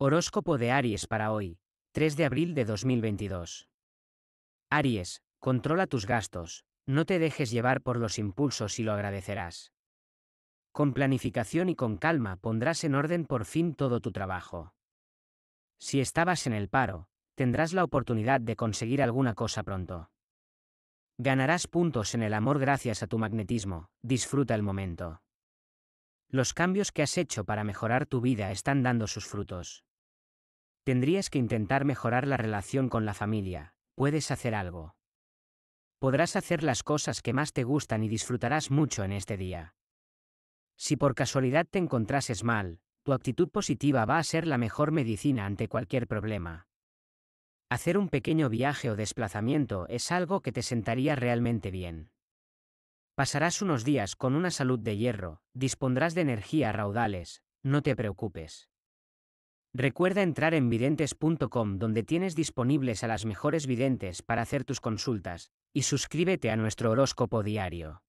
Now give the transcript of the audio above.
Horóscopo de Aries para hoy, 3 de abril de 2022. Aries, controla tus gastos, no te dejes llevar por los impulsos y lo agradecerás. Con planificación y con calma pondrás en orden por fin todo tu trabajo. Si estabas en el paro, tendrás la oportunidad de conseguir alguna cosa pronto. Ganarás puntos en el amor gracias a tu magnetismo, disfruta el momento. Los cambios que has hecho para mejorar tu vida están dando sus frutos. Tendrías que intentar mejorar la relación con la familia, puedes hacer algo. Podrás hacer las cosas que más te gustan y disfrutarás mucho en este día. Si por casualidad te encontrases mal, tu actitud positiva va a ser la mejor medicina ante cualquier problema. Hacer un pequeño viaje o desplazamiento es algo que te sentaría realmente bien. Pasarás unos días con una salud de hierro, dispondrás de energía raudales, no te preocupes. Recuerda entrar en videntes.com donde tienes disponibles a las mejores videntes para hacer tus consultas, y suscríbete a nuestro horóscopo diario.